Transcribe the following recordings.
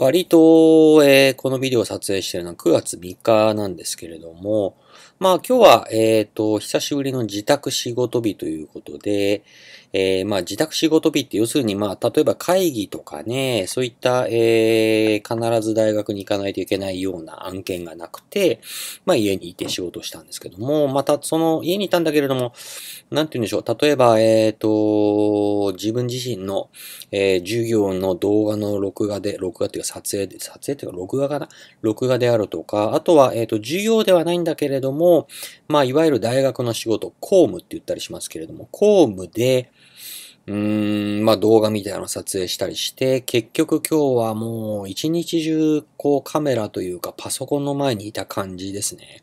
割と、えー、このビデオを撮影してるのは9月3日なんですけれども、まあ今日は、えっ、ー、と、久しぶりの自宅仕事日ということで、えー、まあ自宅仕事日って要するにまあ例えば会議とかね、そういった、えー、必ず大学に行かないといけないような案件がなくて、まあ家にいて仕事したんですけども、またその家にいたんだけれども、なんて言うんでしょう、例えば、えっ、ー、と、自分自身の、えー、授業の動画の録画で、録画っていうか撮影で、撮影っていうか録画かな録画であるとか、あとは、えっ、と、授業ではないんだけれどども、まあ、いわゆる大学の仕事、公務って言ったりしますけれども、公務で、うーん、まあ動画みたいなの撮影したりして、結局今日はもう一日中、こうカメラというかパソコンの前にいた感じですね。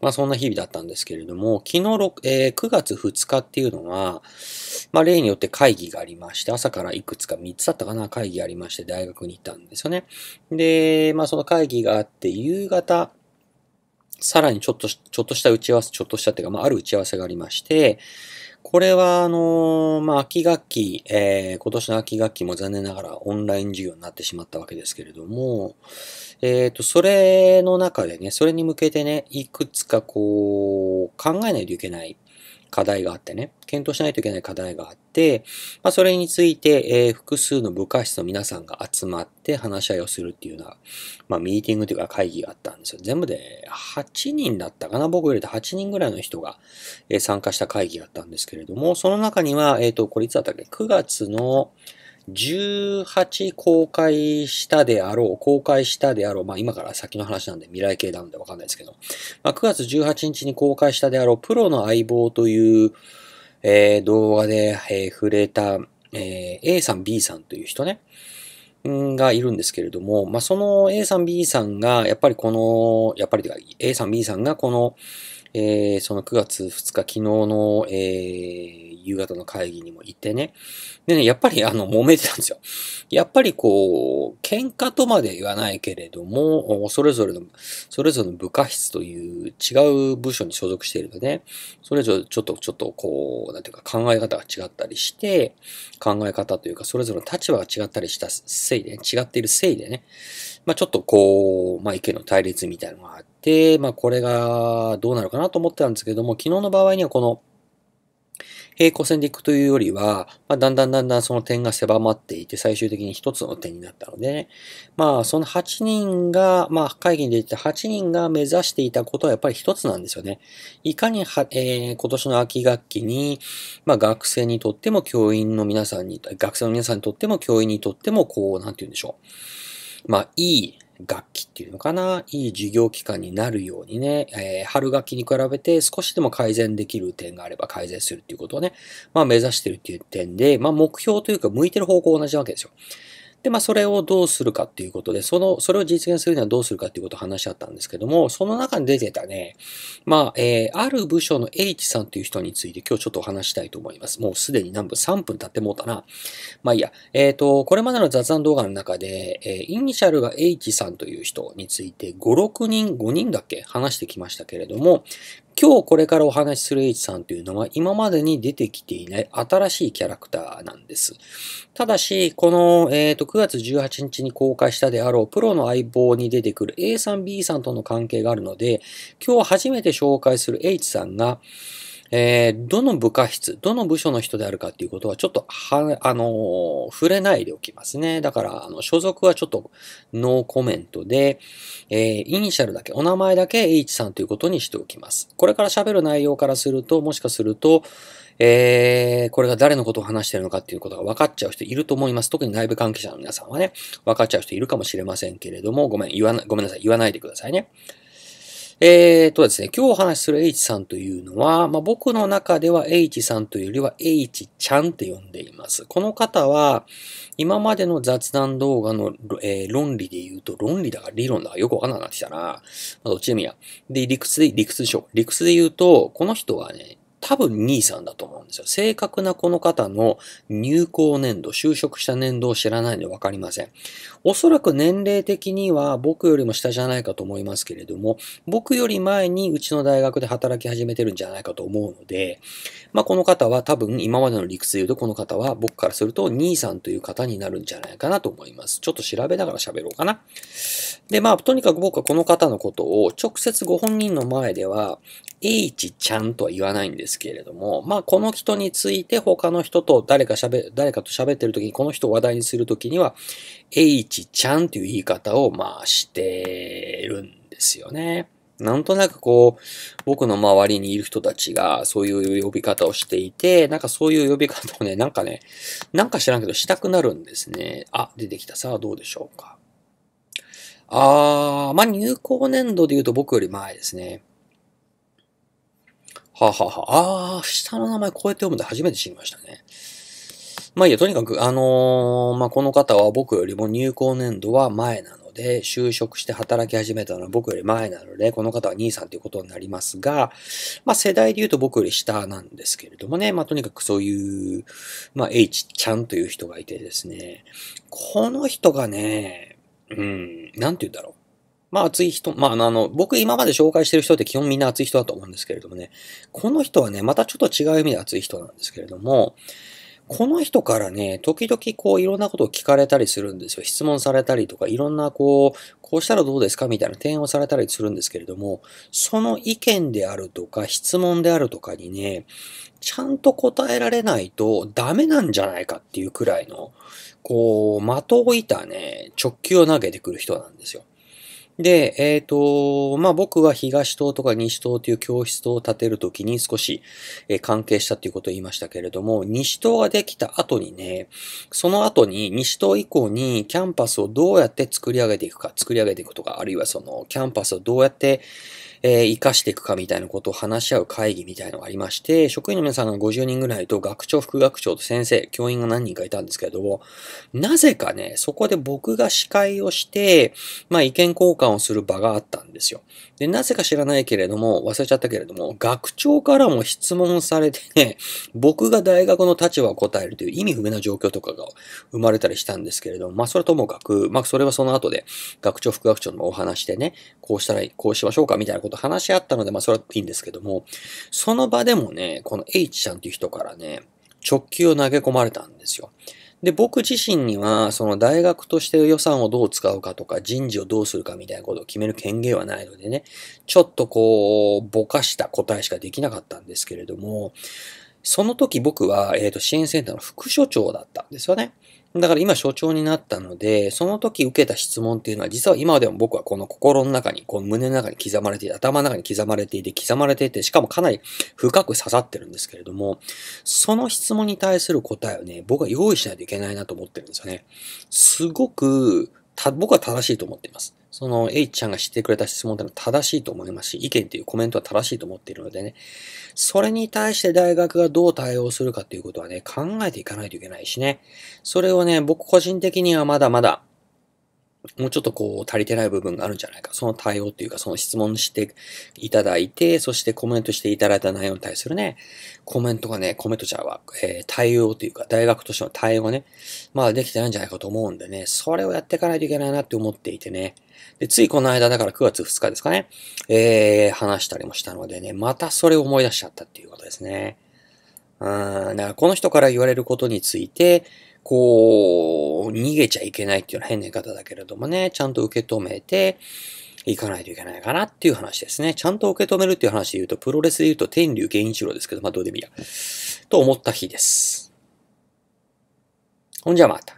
まあそんな日々だったんですけれども、昨日、えー、9月2日っていうのは、まあ例によって会議がありまして、朝からいくつか3つだったかな、会議ありまして大学に行ったんですよね。で、まあその会議があって、夕方、さらにちょっと、ちょっとした打ち合わせ、ちょっとしたっていうか、まあ、ある打ち合わせがありまして、これは、あのー、まあ、秋学期、えー、今年の秋学期も残念ながらオンライン授業になってしまったわけですけれども、えっ、ー、と、それの中でね、それに向けてね、いくつかこう、考えないといけない課題があってね、検討しないといけない課題があって、まあ、それについて、えー、複数の部下室の皆さんが集まって話し合いをするっていうような、まあ、ミーティングというか会議があったんですよ。全部で8人だったかな僕入れて8人ぐらいの人が、えー、参加した会議があったんですけれども、その中には、えっ、ー、と、これいつだったっけ ?9 月の、18公開したであろう、公開したであろう、まあ今から先の話なんで未来系なんでわかんないですけど、まあ、9月18日に公開したであろう、プロの相棒という、えー、動画で、えー、触れた、えー、A さん、B さんという人ね、がいるんですけれども、まあその A さん、B さんが、やっぱりこの、やっぱりというか、A さん、B さんがこの、えー、その9月2日昨日の、えー、夕方の会議にも行ってね。でね、やっぱりあの、揉めてたんですよ。やっぱりこう、喧嘩とまで言わないけれども、それぞれの、それぞれの部下室という違う部署に所属しているとね、それぞれちょっと、ちょっとこう、なんていうか考え方が違ったりして、考え方というか、それぞれの立場が違ったりしたせいで、ね、違っているせいでね、まあちょっとこう、まあ意見の対立みたいなのがあって、まあこれがどうなるかなと思ってたんですけども、昨日の場合にはこの、平行線でいくというよりは、まあ、だんだんだんだんその点が狭まっていて、最終的に一つの点になったので、ね、まあ、その8人が、まあ、会議に出て8人が目指していたことはやっぱり一つなんですよね。いかには、えー、今年の秋学期に、まあ、学生にとっても教員の皆さんに、学生の皆さんにとっても教員にとっても、こう、なんて言うんでしょう。まあ、いい楽器っていうのかな、いい授業期間になるようにね、えー、春学期に比べて少しでも改善できる点があれば改善するっていうことをね、まあ目指してるっていう点で、まあ目標というか向いてる方向同じなわけですよ。で、まあ、それをどうするかっていうことで、その、それを実現するにはどうするかっていうことを話し合ったんですけども、その中に出てたね、まあ、えー、ある部署の H さんという人について今日ちょっとお話したいと思います。もうすでに何分 ?3 分経ってもうたな。まあいいや。えっ、ー、と、これまでの雑談動画の中で、えー、イニシャルが H さんという人について5、6人、5人だっけ話してきましたけれども、今日これからお話しする H さんというのは今までに出てきていない新しいキャラクターなんです。ただし、この、えー、と9月18日に公開したであろうプロの相棒に出てくる A さん B さんとの関係があるので、今日初めて紹介する H さんが、えー、どの部下室、どの部署の人であるかっていうことはちょっとは、あのー、触れないでおきますね。だから、あの、所属はちょっとノーコメントで、えー、イニシャルだけ、お名前だけ H さんということにしておきます。これから喋る内容からすると、もしかすると、えー、これが誰のことを話してるのかっていうことが分かっちゃう人いると思います。特に内部関係者の皆さんはね、分かっちゃう人いるかもしれませんけれども、ごめん、言わな、ごめんなさい、言わないでくださいね。えー、とですね、今日お話しする H さんというのは、まあ、僕の中では H さんというよりは H ちゃんって呼んでいます。この方は、今までの雑談動画の、えー、論理で言うと、論理だか理論だかよくわかんなくなってきたな。まあ、どっちでもいいや。で、理屈で、理屈でしょ。理屈で言うと、この人はね、多分兄さんだと思うんですよ。正確なこの方の入校年度、就職した年度を知らないので分かりません。おそらく年齢的には僕よりも下じゃないかと思いますけれども、僕より前にうちの大学で働き始めてるんじゃないかと思うので、まあこの方は多分今までの理屈で言うとこの方は僕からすると兄さんという方になるんじゃないかなと思います。ちょっと調べながら喋ろうかな。で、まあ、とにかく僕はこの方のことを直接ご本人の前では、H ちゃんとは言わないんですけれども、まあ、この人について他の人と誰か喋、誰かと喋ってる時に、この人を話題にする時には、H ちゃんという言い方を、まあ、してるんですよね。なんとなくこう、僕の周りにいる人たちがそういう呼び方をしていて、なんかそういう呼び方をね、なんかね、なんか知らんけどしたくなるんですね。あ、出てきた。さあどうでしょうか。あー、まあ、入校年度で言うと僕より前ですね。はあ、ははあ、あー、下の名前こうやって読むんで初めて知りましたね。まあいいや、とにかく、あのー、まあ、この方は僕よりも入校年度は前なので、就職して働き始めたのは僕より前なので、この方は兄さんということになりますが、まあ、世代で言うと僕より下なんですけれどもね、まあ、とにかくそういう、まあ、H ちゃんという人がいてですね、この人がね、うん、なんて言うんだろう。まあ熱い人、まああの、僕今まで紹介してる人って基本みんな熱い人だと思うんですけれどもね、この人はね、またちょっと違う意味で熱い人なんですけれども、この人からね、時々こういろんなことを聞かれたりするんですよ。質問されたりとか、いろんなこう、こうしたらどうですかみたいな提案をされたりするんですけれども、その意見であるとか、質問であるとかにね、ちゃんと答えられないとダメなんじゃないかっていうくらいの、こう、的をいたね、直球を投げてくる人なんですよ。で、えっ、ー、と、まあ、僕は東棟とか西棟という教室を建てるときに少し、え関係したということを言いましたけれども、西棟ができた後にね、その後に西棟以降にキャンパスをどうやって作り上げていくか、作り上げていくとか、あるいはそのキャンパスをどうやって、えー、生かしていくかみたいなことを話し合う会議みたいのがありまして、職員の皆さんが50人ぐらいと学長、副学長と先生、教員が何人かいたんですけれども、なぜかね、そこで僕が司会をして、まあ意見交換をする場があったんですですよ。で、なぜか知らないけれども、忘れちゃったけれども、学長からも質問されてね、僕が大学の立場を答えるという意味不明な状況とかが生まれたりしたんですけれども、まあそれともかく、まあそれはその後で、学長、副学長のお話でね、こうしたらいい、こうしましょうかみたいなこと話し合ったので、まあそれはいいんですけども、その場でもね、この H ちゃんっていう人からね、直球を投げ込まれたんですよ。で、僕自身には、その大学として予算をどう使うかとか、人事をどうするかみたいなことを決める権限はないのでね、ちょっとこう、ぼかした答えしかできなかったんですけれども、その時僕は、えっ、ー、と、支援センターの副所長だったんですよね。だから今所長になったので、その時受けた質問っていうのは、実は今でも僕はこの心の中に、この胸の中に刻まれていて、頭の中に刻まれていて、刻まれていて、しかもかなり深く刺さってるんですけれども、その質問に対する答えをね、僕は用意しないといけないなと思ってるんですよね。すごく、僕は正しいと思っています。その、H ちゃんがしてくれた質問ってのは正しいと思いますし、意見っていうコメントは正しいと思っているのでね、それに対して大学がどう対応するかっていうことはね、考えていかないといけないしね、それをね、僕個人的にはまだまだ、もうちょっとこう足りてない部分があるんじゃないか。その対応っていうか、その質問していただいて、そしてコメントしていただいた内容に対するね、コメントがね、コメント者は、えー、対応というか、大学としての対応がね、まあできてないんじゃないかと思うんでね、それをやっていかないといけないなって思っていてね。で、ついこの間、だから9月2日ですかね、えー、話したりもしたのでね、またそれを思い出しちゃったっていうことですね。うん、だからこの人から言われることについて、こう、逃げちゃいけないっていうのは変な言い方だけれどもね、ちゃんと受け止めて、いかないといけないかなっていう話ですね。ちゃんと受け止めるっていう話で言うと、プロレスで言うと天竜源一郎ですけど、まあどうでもいいや。と思った日です。ほんじゃまた。